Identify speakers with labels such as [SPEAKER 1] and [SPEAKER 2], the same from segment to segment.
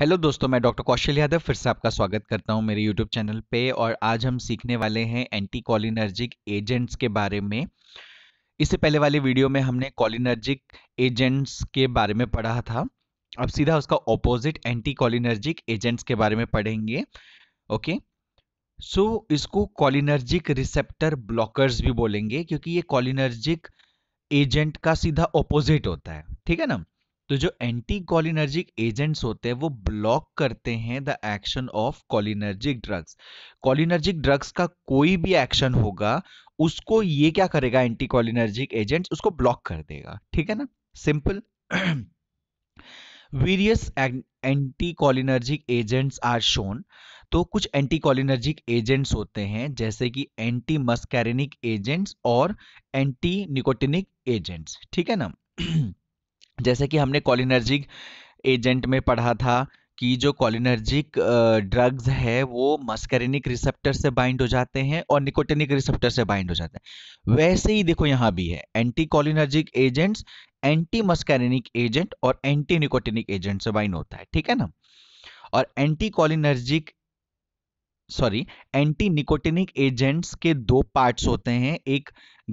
[SPEAKER 1] hello दोस्तों मैं doctor कौशल यादव फिर से आपका स्वागत करता हूं मेरे यूट्यूब चैनल पे और आज हम सीखने वाले हैं एंटी कॉलिनर्जिक एजेंट्स के बारे में इससे पहले वाले वीडियो में हमने कॉलिनर्जिक एजेंट्स के बारे में पढ़ा था अब सीधा उसका ऑपोजिट एंटी कॉलिनर्जिक एजेंट्स के बारे में पढ़ेंगे ओके सो so, इसको कॉलिनर्जिक रिसेप्टर ब्लॉकर्स भी बोलेंगे क्योंकि ये कॉलिनर्जिक एजेंट का सीधा ऑपोजिट होता है ठीक है ना तो जो एंटी कॉलिनर्जिक एजेंट्स होते हैं वो ब्लॉक करते हैं the action of cholinergic drugs cholinergic drugs का कोई भी एक्शन होगा उसको ये क्या करेगा एंटी कॉलिनर्जिक एजेंट्स उसको ब्लॉक कर देगा ठीक है ना simple various anti cholinergic agents are shown तो कुछ एंटी कॉलिनर्जिक एजेंट्स होते हैं जैसे कि एंटी मस्कैरिनिक एजेंट्स और एंटी निकोटिनिक एजेंट्स ठीक है ना जैसे कि हमने कॉलिनर्जिक एजेंट में पढ़ा था कि जो कॉलिनर्जिक ड्रग्स है वो मस्करिनिक रिसेप्टर से बाइंड हो जाते हैं और निकोटिनिक रिसेप्टर से बाइंड हो जाते हैं वैसे ही देखो यहाँ भी है anti cholinergic agents anti muscarinic agent और एंटी निकोटिनिक एजेंट से बाइंड होता है ठीक है ना और anti cholinergic sorry anti nicotinic agents के दो पार्ट्स होते हैं एक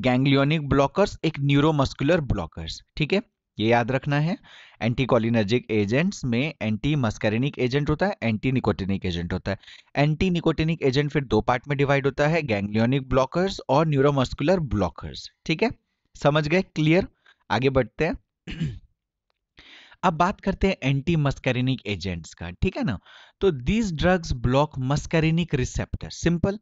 [SPEAKER 1] गैंग्लियोनिक ब्लॉकर्स एक न्यूरोमस्कुलर ब्लॉकर्स ठीक है ये याद रखना है एंटी कॉलिनर्जिक एजेंट्स में एंटी मस्करिनिक एजेंट होता है एंटी निकोटिनिक एजेंट होता है एंटी निकोटिनिक एजेंट फिर दो पार्ट में डिवाइड होता है गैंग्लियोनिक ब्लॉकर्स और न्यूरोमस्कुलर ब्लॉकर्स ठीक है समझ गए क्लियर आगे बढ़ते हैं अब बात करते हैं एंटी मस्करिनिक एजेंट्स का ठीक है ना तो these drugs block muscarinic receptor simple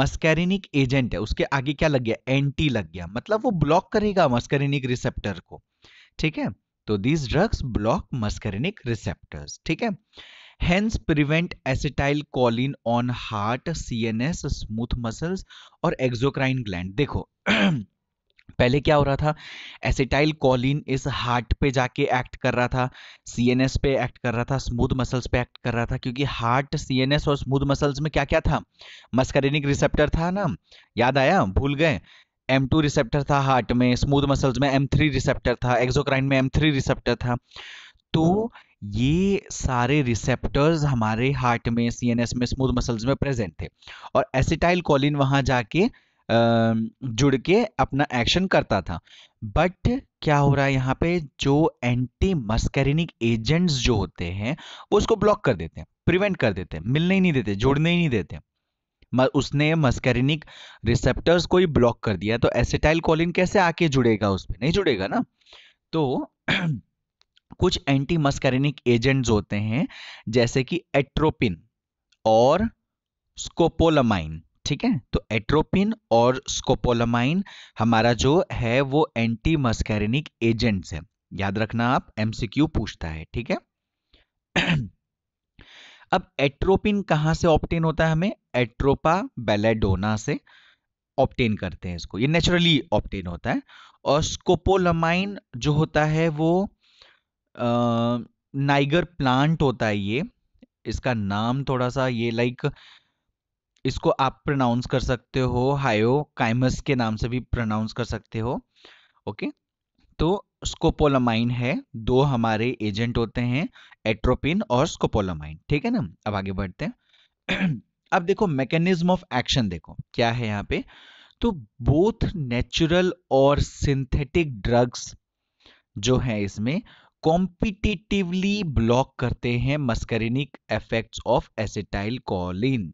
[SPEAKER 1] muscarinic agent है उसके आगे क्या लग गया एंटी लग गया मतलब वो ब्लॉक करेगा मस्कैरिनिक रिसेप्टर को ठीक है तो these drugs block muscarinic receptors ठीक है hence prevent acetylcholine on heart CNS smooth muscles और एक्सोक्राइन ग्लैंड देखो पहले क्या हो रहा था एसिटाइल कॉलिन इस हार्ट पे जाके एक्ट कर रहा था सीएनएस पे एक्ट कर रहा था स्मूथ मसल्स पे एक्ट कर रहा था क्योंकि हार्ट सीएनएस और स्मूथ मसल्स में क्या क्या था मस्करिनिक रिसेप्टर था ना याद आया भूल गए एम टू रिसेप्टर था हार्ट में स्मूथ मसल्स में एम थ्री रिसेप्टर था एक्जोक्राइन में एम थ्री रिसेप्टर था तो ये सारे रिसेप्टर्स हमारे हार्ट में एस में स्मूथ मसल्स में प्रेजेंट थे और एसिटाइल कॉलिन वहाँ जाके जुड़ के अपना एक्शन करता था बट क्या हो रहा है यहाँ पे जो एंटी मस्करिनिक एजेंट्स जो होते हैं वो उसको ब्लॉक कर देते हैं प्रिवेंट कर देते हैं मिलने ही नहीं देते जोड़ने ही नहीं देते उसने मस्करिनिक रिसेप्टर्स को ही ब्लॉक कर दिया तो एसिटाइल कोलिन कैसे आके जुड़ेगा उस पर नहीं जुड़ेगा ना तो कुछ एंटी मस्करिनिक एजेंट्स होते हैं जैसे कि एट्रोपिन और स्कोपोलामाइन ठीक है तो एट्रोपिन और स्कोपोलामाइन हमारा जो है वो एंटी मस्कैरिनिक एजेंट्स है याद रखना आप एमसीक्यू पूछता है ठीक है अब एट्रोपिन कहां से ऑप्टेन होता है हमें एट्रोपा बेलेडोना से ऑप्टेन करते हैं इसको ये नेचुरली ऑप्टेन होता है और स्कोपोलमाइन जो होता है वो आ, नाइगर प्लांट होता है ये इसका नाम थोड़ा सा ये लाइक इसको आप प्रोनाउंस कर सकते हो हायो काइमस के नाम से भी प्रोनाउंस कर सकते हो ओके तो स्कोपोलामाइन है दो हमारे एजेंट होते हैं एट्रोपिन और स्कोपोलामाइन ठीक है ना अब आगे बढ़ते हैं अब देखो मैकेनिज्म ऑफ एक्शन देखो क्या है यहाँ पे तो बोथ नेचुरल और सिंथेटिक ड्रग्स जो है इसमें कॉम्पिटिटिवली ब्लॉक करते हैं muscarinic effects of acetylcholine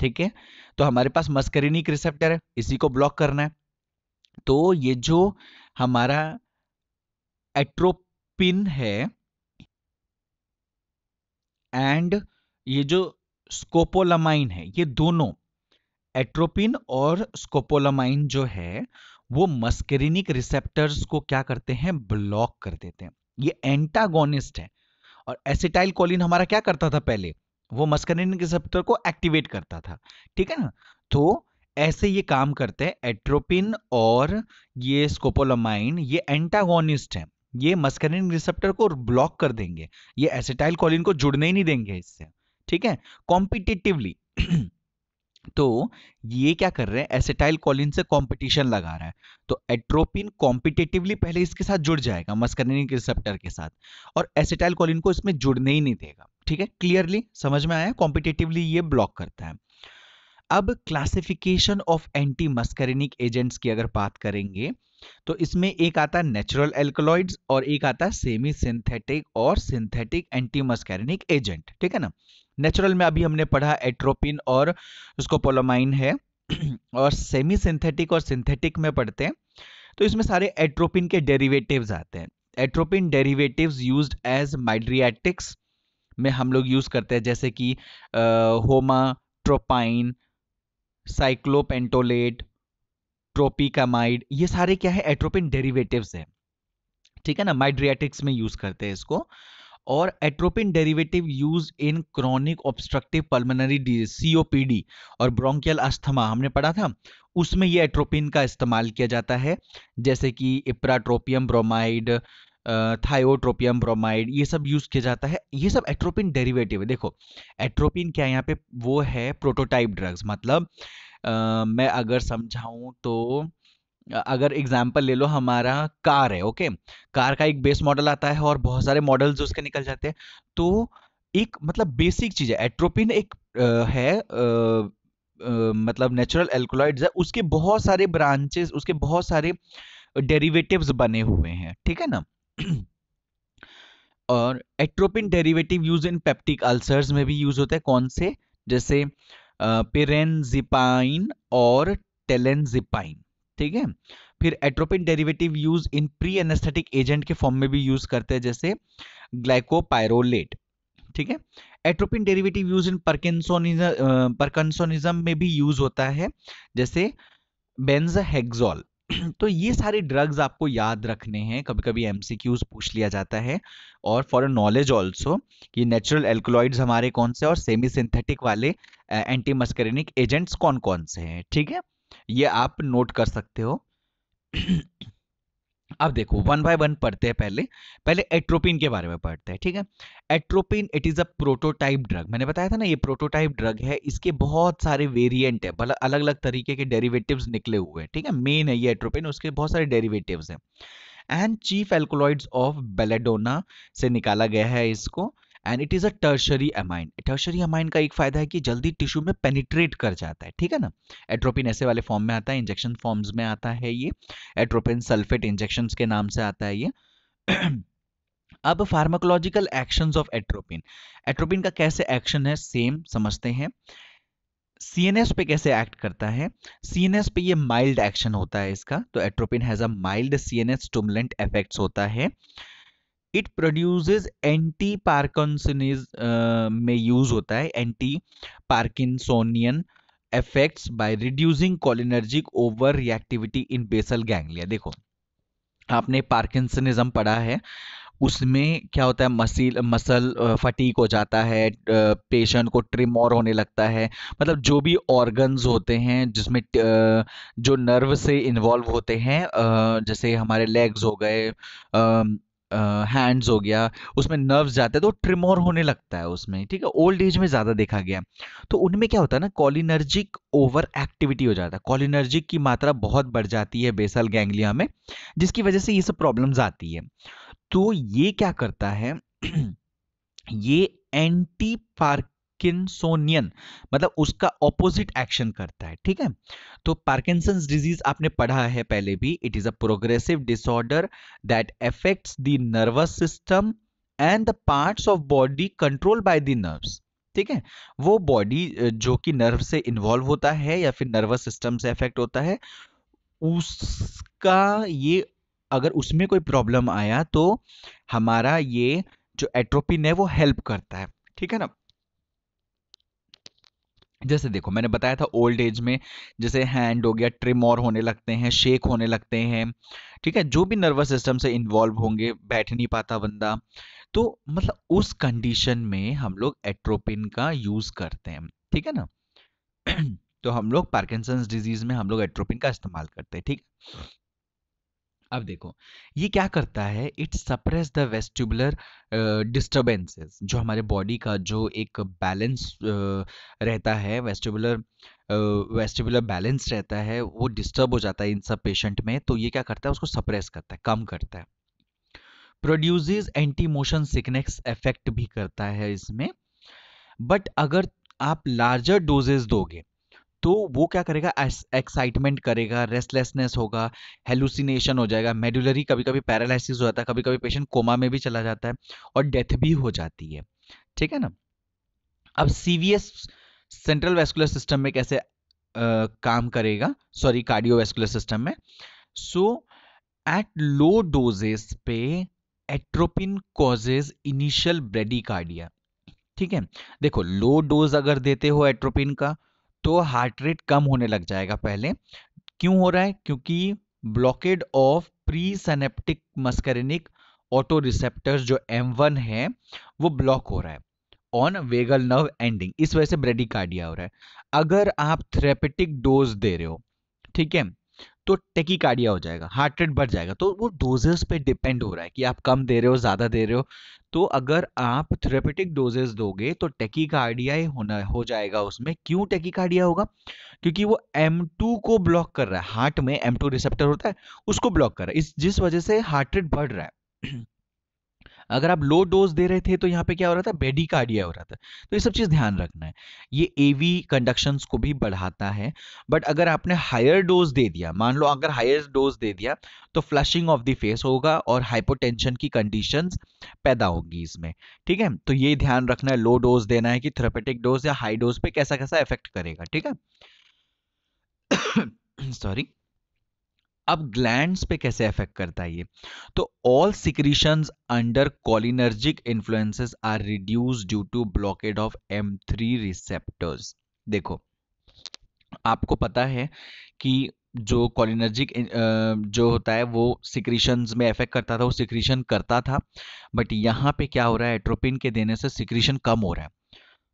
[SPEAKER 1] ठीक है तो हमारे पास मस्करिनिक रिसेप्टर है इसी को ब्लॉक करना है तो ये जो हमारा एट्रोपिन है एंड ये जो स्कोपोलामाइन है ये दोनों एट्रोपिन और स्कोपोलामाइन जो है वो मस्करिनिक रिसेप्टर्स को क्या करते हैं ब्लॉक कर देते हैं ये एंटागोनिस्ट है और एसिटाइल कोलिन हमारा क्या करता था पहले वो मस्करिनिक रिसेप्टर को एक्टिवेट करता था ठीक है ना तो ऐसे ये काम करते हैं एट्रोपिन और ये स्कोपोलामाइन ये एंटागोनिस्ट है ये मस्करिन रिसेप्टर को ब्लॉक कर देंगे ये एसिटाइल कॉलिन को जुड़ने ही नहीं देंगे इससे ठीक है कॉम्पिटिटिवली तो ये क्या कर रहे हैं एसिटाइल कॉलिन से कंपटीशन लगा रहा है तो एट्रोपिन कॉम्पिटेटिवली पहले इसके साथ जुड़ जाएगा मस्करिनिक रिसेप्टर के साथ और एसिटाइल कॉलिन को इसमें जुड़ने ही नहीं देगा ठीक है क्लियरली समझ में आया कॉम्पिटेटिवली ये ब्लॉक करता है अब classification of anti muscarinic agents की अगर बात करेंगे तो इसमें एक आता है नेचुरल एल्कोलॉइड्स और एक आता है सेमी सिंथेटिक और सिंथेटिक एंटी मस्करिनिक एजेंट ठीक है ना नेचुरल में अभी हमने पढ़ा एट्रोपिन और पोलोमाइन है और सेमी सिंथेटिक और सिंथेटिक में पढ़ते हैं तो इसमें सारे एट्रोपिन के डेरिवेटिव्स आते हैं atropine derivatives used as mydriatics में हम लोग यूज करते हैं जैसे कि होमा ट्रोपाइन साइक्लोपेंटोलेट ट्रोपिकामाइड ये सारे क्या है एट्रोपिन डेरिवेटिव्स हैं ठीक है ना माइड्रियाटिक्स में यूज करते हैं इसको और atropine derivative use in chronic obstructive pulmonary COPD और ब्रोंकियल अस्थमा हमने पढ़ा था उसमें ये एट्रोपिन का इस्तेमाल किया जाता है जैसे कि इप्राट्रोपियम ब्रोमाइड थायोट्रोपियम ब्रोमाइड ये सब यूज किया जाता है ये सब एट्रोपिन डेरिवेटिव है देखो एट्रोपिन क्या यहाँ पे वो है प्रोटोटाइप ड्रग्स मतलब आ, मैं अगर समझाऊ तो अगर एग्जाम्पल ले लो हमारा कार है ओके कार का एक बेस मॉडल आता है और बहुत सारे मॉडल्स उसके निकल जाते हैं तो एक मतलब बेसिक चीज है एट्रोपिन एक आ, है आ, मतलब नेचुरल एल्कोलाइड है उसके बहुत सारे ब्रांचेस उसके बहुत सारे डेरिवेटिव्स बने हुए हैं ठीक है ना और atropine derivative use in peptic ulcers में भी यूज होता है कौन से जैसे पेरेन्जिपाइन और टेलेंजिपाइन ठीक है फिर atropine derivative use in pre anaesthetic agent के फॉर्म में भी यूज करते हैं जैसे ग्लाइकोपायरोलेट ठीक है atropine derivative use in parkinsonism में भी यूज होता है जैसे बेंजहेक्सोल तो ये सारे ड्रग्स आपको याद रखने हैं कभी कभी एम पूछ लिया जाता है और फॉर अ नॉलेज ऑल्सो कि नेचुरल एल्कोलॉइड्स हमारे कौन से और सेमी सिंथेटिक वाले एंटी मस्करेनिक एजेंट्स कौन कौन से हैं ठीक है ये आप नोट कर सकते हो अब देखो वन बाय वन पढ़ते हैं पहले पहले एट्रोपिन के बारे में पढ़ते हैं ठीक है atropine it is a prototype drug मैंने बताया था ना ये प्रोटोटाइप ड्रग है इसके बहुत सारे वेरिएंट है मतलब अलग अलग तरीके के डेरिवेटिव्स निकले हुए हैं ठीक है मेन है ये एट्रोपिन उसके बहुत सारे डेरिवेटिव्स हैं and chief alkaloids of belladonna से निकाला गया है इसको and it is a tertiary amine tertiary amine का एक फ़ायदा है कि जल्दी टिश्यू में पेनिट्रेट कर जाता है ठीक है ना एट्रोपिन ऐसे वाले फॉर्म में आता है इंजेक्शन फॉर्म्स में आता है ये एट्रोपिन सल्फेट इंजेक्शन के नाम से आता है ये अब pharmacological action of atropine atropine का कैसे एक्शन है सेम समझते हैं CNS पे कैसे एक्ट करता है CNS पे ये माइल्ड एक्शन होता है इसका तो atropine has a mild CNS stimulant effects होता है इट प्रोड्यूसेस एंटी पार्कनसनिज में यूज होता है anti parkinsonian effects by reducing over reactivity in basal ganglia देखो आपने पार्किंसनिज्म पढ़ा है उसमें क्या होता है मसील मसल फटीक uh, हो जाता है पेशेंट uh, को ट्रिमोर होने लगता है मतलब जो भी ऑर्गन्स होते हैं जिसमें uh, जो नर्व से इन्वॉल्व होते हैं जैसे हमारे लेग्स हो गए um, हैंड्स uh, हो गया उसमें नर्व्स जाते हैं तो ट्रिमोर होने लगता है उसमें ठीक है ओल्ड एज में ज़्यादा देखा गया तो उनमें क्या होता है ना कॉलिनर्जिक ओवर एक्टिविटी हो जाता है कॉलिनर्जिक की मात्रा बहुत बढ़ जाती है बेसल गैंग्लिया में जिसकी वजह से ये सब प्रॉब्लम्स आती है तो ये क्या करता है ये एंटी पार्क पार्किंसोनियन मतलब उसका ऑपोजिट एक्शन करता है ठीक है तो पार्किंसन डिजीज आपने पढ़ा है पहले भी it is a progressive disorder that affects the nervous system and the parts of body control by the nerves ठीक है वो बॉडी जो कि नर्व से इन्वॉल्व होता है या फिर नर्वस सिस्टम से अफेक्ट होता है उसका ये अगर उसमें कोई प्रॉब्लम आया तो हमारा ये जो एट्रोपिन है वो हेल्प करता है ठीक है ना जैसे देखो मैंने बताया था ओल्ड एज में जैसे हैंड हो गया ट्रिम और होने लगते हैं शेक होने लगते हैं ठीक है जो भी नर्वस सिस्टम से इन्वॉल्व होंगे बैठ नहीं पाता बंदा तो मतलब उस कंडीशन में हम लोग एट्रोपिन का यूज करते हैं ठीक है ना तो हम लोग पार्किंसंस डिजीज में हम लोग एट्रोपिन का इस्तेमाल करते हैं ठीक अब देखो ये क्या करता है it suppress the vestibular disturbances जो हमारे बॉडी का जो एक बैलेंस uh, रहता है वेस्टिबुलर वेस्टिबुलर बैलेंस रहता है वो डिस्टर्ब हो जाता है इन सब पेशेंट में तो ये क्या करता है उसको सप्रेस करता है कम करता है produces anti motion sickness effect भी करता है इसमें बट अगर आप लार्जर डोजेस दोगे तो वो क्या करेगा एक्साइटमेंट करेगा रेस्टलेसनेस होगा हेलुसिनेशन हो जाएगा मेडुलरी कभी कभी पैरालिसिस हो जाता है कभी कभी पेशेंट कोमा में भी चला जाता है और डेथ भी हो जाती है ठीक है ना अब सीवीएस सेंट्रल वेस्कुलर सिस्टम में कैसे आ, काम करेगा सॉरी कार्डियोवैस्कुलर सिस्टम में सो एट लो डोजेस पे एट्रोपिन कॉजेज इनिशियल ब्रेडी ठीक है देखो लो डोज अगर देते हो एट्रोपिन का तो हार्ट रेट कम होने लग जाएगा पहले क्यों हो रहा है क्योंकि blockade of pre synaptic muscarinic auto receptor जो वन है वो ब्लॉक हो रहा है ऑन वेगल नर्व एंडिंग इस वजह से ब्रेडिकार्डिया हो रहा है अगर आप थेरेपेटिक डोज दे रहे हो ठीक है तो टेकिकार्डिया हो जाएगा हार्ट रेट बढ़ जाएगा तो वो डोजेस पे डिपेंड हो रहा है कि आप कम दे रहे हो ज़्यादा दे रहे हो तो अगर आप थेरेपेटिक डोजेस दोगे तो टेकिकार्डिया होना हो जाएगा उसमें क्यों टेकिकार्डिया होगा क्योंकि वो M2 को ब्लॉक कर रहा है हार्ट में M2 रिसेप्टर होता है उसको ब्लॉक कर रहा है इस जिस वजह से हार्ट रेट बढ़ रहा है अगर आप लो डोज दे रहे थे तो यहाँ पे क्या हो रहा था कार्डिया हो रहा था तो ये सब चीज़ ध्यान रखना है ये एवी कंडक्शन को भी बढ़ाता है बट अगर आपने हायर डोज दे दिया मान लो अगर हायर डोज दे दिया तो फ्लशिंग ऑफ द फेस होगा और हाइपोटेंशन की कंडीशन पैदा होगी इसमें ठीक है तो ये ध्यान रखना है लो डोज देना है कि थेरापेटिक डोज या हाई डोज पे कैसा कैसा इफेक्ट करेगा ठीक है सॉरी अब ग्लैंड्स पे कैसे अफेक्ट करता है ये तो all secretions under cholinergic influences are reduce due to blockade of M three receptors देखो आपको पता है कि जो कॉलिनर्जिक जो होता है वो सिक्रीशंस में अफेक्ट करता था वो सिक्रीशन करता था बट यहाँ पे क्या हो रहा है एट्रोपिन के देने से सिक्रीशन कम हो रहा है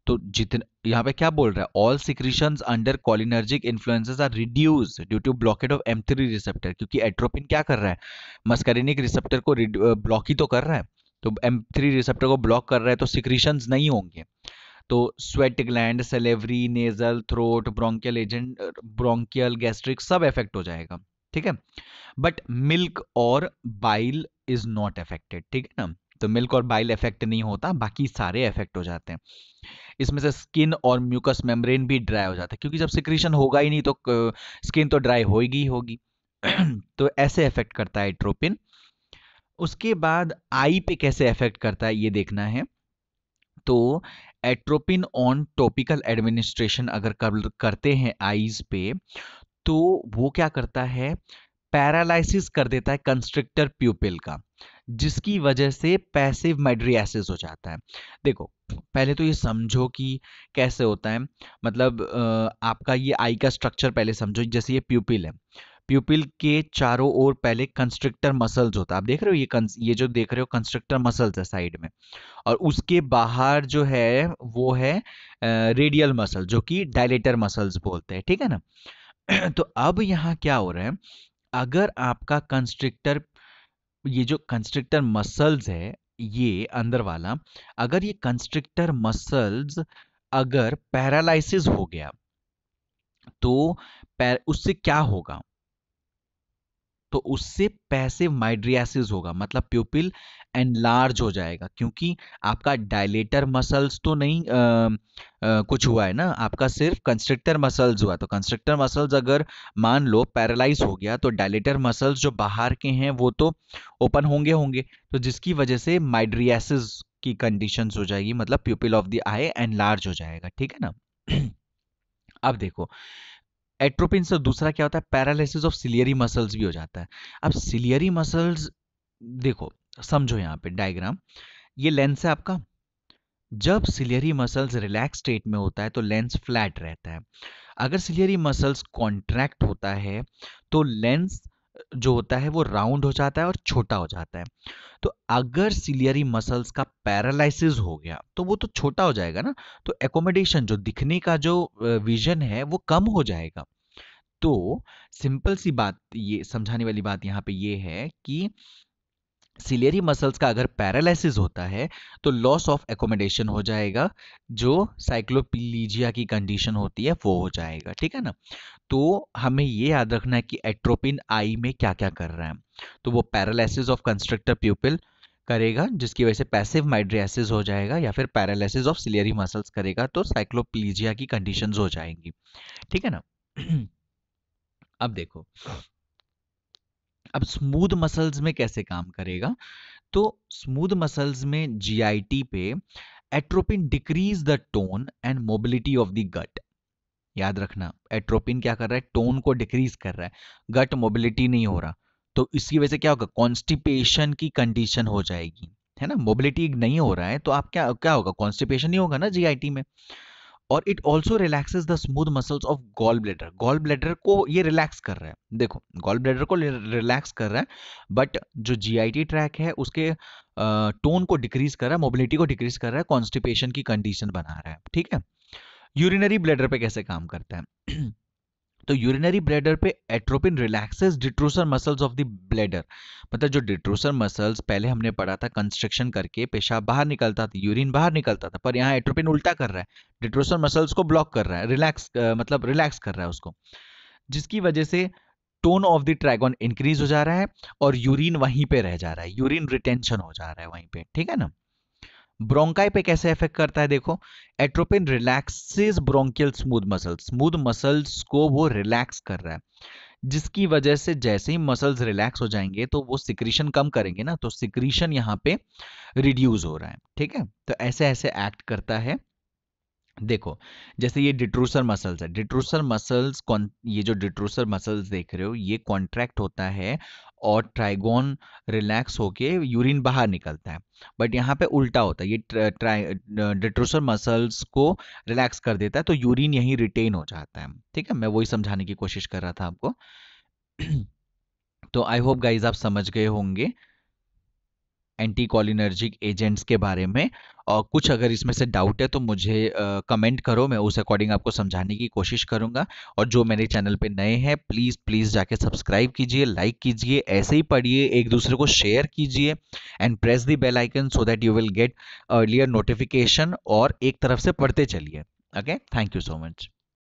[SPEAKER 1] तो जितने यहाँ पे क्या बोल रहा है all secretion under cholinergic influences are reduce due to blockade of M three receptor क्योंकि एट्रोपिन क्या कर रहा है मस्करिनिक रिसेप्टर को ब्लॉक ही तो कर रहा है तो एम थ्री रिसेप्टर को ब्लॉक कर रहा है तो सिक्रीशन नहीं होंगे तो sweat gland salivary nasal throat bronchial agent bronchial gastric सब इफेक्ट हो जाएगा ठीक है बट मिल्क और बाइल इज नॉट अफेक्टेड ठीक है ना तो मिल्क और बाइल इफेक्ट नहीं होता बाकी सारे इफेक्ट हो जाते हैं इसमें से स्किन और म्यूकस मेम्ब्रेन भी ड्राई हो जाता है क्योंकि जब सिक्रीशन होगा ही नहीं तो स्किन तो ड्राई होगी ही होगी तो ऐसे इफेक्ट करता है इट्रोपिन उसके बाद आई पे कैसे इफेक्ट करता है ये देखना है तो एट्रोपिन ऑन टॉपिकल एडमिनिस्ट्रेशन अगर कर, करते हैं आईज पे तो वो क्या करता है पैरालिसिस कर देता है कंस्ट्रिक्टर प्यूपिल का जिसकी वजह से पैसिव मेड्रियासिस हो जाता है देखो पहले तो ये समझो कि कैसे होता है मतलब आपका ये आई का स्ट्रक्चर पहले समझो जैसे ये प्यूपिल है प्यूपिल के चारों ओर पहले कंस्ट्रक्टर मसल्स होता है आप देख रहे हो ये ये जो देख रहे हो कंस्ट्रक्टर मसल्स है साइड में और उसके बाहर जो है वो है रेडियल मसल जो कि डायलेटर मसल्स बोलते हैं ठीक है ना तो अब यहाँ क्या हो रहा है अगर आपका कंस्ट्रिक्टर ये जो कंस्ट्रिक्टर मसल्स है ये अंदर वाला अगर ये कंस्ट्रिक्टर मसल्स अगर पैरालिस हो गया तो उससे क्या होगा तो उससे पैसे माइड्रियासिस होगा मतलब प्यूपिल एनलार्ज हो जाएगा क्योंकि आपका डायलेटर मसल्स तो नहीं आ, आ, कुछ हुआ है ना आपका सिर्फ कंस्ट्रक्टर मसल्स हुआ तो कंस्ट्रक्टर मसल्स अगर मान लो पैरालाइज हो गया तो डायलेटर मसल्स जो बाहर के हैं वो तो ओपन होंगे होंगे तो जिसकी वजह से माइड्रियासिस की कंडीशन हो जाएगी मतलब pupil of the eye enlarge हो जाएगा ठीक है ना अब देखो एट्रोपिन से दूसरा क्या होता है पैरालिसिस ऑफ सिलियरी मसल्स भी हो जाता है अब सिलियरी मसल्स देखो समझो यहाँ पे डायग्राम ये लेंस है आपका जब सिलियरी मसल्स रिलैक्स स्टेट में होता है तो लेंस फ्लैट रहता है अगर सिलियरी मसल्स कॉन्ट्रैक्ट होता है तो लेंस जो होता है वो राउंड हो जाता है और छोटा हो जाता है तो अगर सिलियरी मसल्स का पैरालिसिस हो गया तो वो तो छोटा हो जाएगा ना तो एकोमोडेशन जो दिखने का जो विजन है वो कम हो जाएगा तो सिंपल सी बात ये समझाने वाली बात यहाँ पे ये है कि सिलियरी मसल्स का अगर पैरालिसिस होता है तो लॉस ऑफ एकोमोडेशन हो जाएगा जो साइक्लोपिलीजिया की कंडीशन होती है वो हो जाएगा ठीक है ना तो हमें ये याद रखना है कि एट्रोपिन आई में क्या क्या कर रहा है तो वो पैरालिसिस ऑफ कंस्ट्रक्टर प्यूपिल करेगा जिसकी वजह से पैसिव माइड्रियासिस हो जाएगा या फिर पैरालिसिस ऑफ सिलियरी मसल्स करेगा तो साइक्लोपिलीजिया की कंडीशंस हो जाएंगी ठीक है ना अब देखो अब स्मूथ मसल्स में कैसे काम करेगा तो स्मूथ मसल्स में जीआईटी पे atropine decrease the tone and mobility of the gut याद रखना एट्रोपिन क्या कर रहा है टोन को डिक्रीज कर रहा है गट मोबिलिटी नहीं हो रहा तो इसकी वजह से क्या होगा कॉन्स्टिपेशन की कंडीशन हो जाएगी है ना मोबिलिटी नहीं हो रहा है तो आप क्या क्या होगा कॉन्स्टिपेशन ही होगा ना जीआईटी में और it also relaxes the smooth muscles of gall bladder gall bladder को ये रिलैक्स कर रहा है देखो गॉल ब्लेडर को रिलैक्स कर रहा है बट जो जी आई टी ट्रैक है उसके टोन को डिक्रीज कर रहा है मोबिलिटी को डिक्रीज कर रहा है कॉन्स्टिपेशन की कंडीशन बना रहा है ठीक है यूरिनरी ब्लेडर पे कैसे काम करता है तो यूरिनरी ब्लैडर पे atropine relaxes detrusor muscles of the bladder मतलब जो डिट्रोसर मसल्स पहले हमने पढ़ा था कंस्ट्रक्शन करके पेशाब बाहर निकलता था यूरिन बाहर निकलता था पर यहाँ एट्रोपिन उल्टा कर रहा है डिट्रोसर मसल्स को ब्लॉक कर रहा है रिलैक्स मतलब रिलैक्स कर रहा है उसको जिसकी वजह से tone of the trigone increase हो जा रहा है और यूरिन वहीं पे रह जा रहा है यूरिन रिटेंशन हो जा रहा है वहीं पे ठीक है ना ब्रोंकाई पे कैसे इफेक्ट करता है देखो atropine relaxes bronchial smooth muscle smooth muscles को वो रिलैक्स कर रहा है जिसकी वजह से जैसे ही मसल्स रिलैक्स हो जाएंगे तो वो सिक्रीशन कम करेंगे ना तो सिक्रीशन यहाँ पे रिड्यूस हो रहा है ठीक है तो ऐसे ऐसे एक्ट करता है देखो जैसे ये डिट्रूसर मसल्स है डिट्रूसर मसल्स कौन ये जो डिट्रूसर मसल्स देख रहे हो ये कॉन्ट्रैक्ट होता है और ट्राइगोन रिलैक्स होके यूरिन बाहर निकलता है बट यहाँ पे उल्टा होता है ये ट्राई डिट्रूसर मसल्स को रिलैक्स कर देता है तो यूरिन यहीं रिटेन हो जाता है ठीक है मैं वही समझाने की कोशिश कर रहा था आपको तो आई होप गाइज आप समझ गए होंगे एंटीकॉलिनर्जिक एजेंट्स के बारे में और कुछ अगर इसमें से डाउट है तो मुझे कमेंट करो मैं उस अकॉर्डिंग आपको समझाने की कोशिश करूंगा और जो मेरे चैनल पे नए हैं प्लीज़ प्लीज़ जाके सब्सक्राइब कीजिए लाइक कीजिए ऐसे ही पढ़िए एक दूसरे को शेयर कीजिए and press the bell icon so that you will get earlier notification और एक तरफ से पढ़ते चलिए okay thank you so much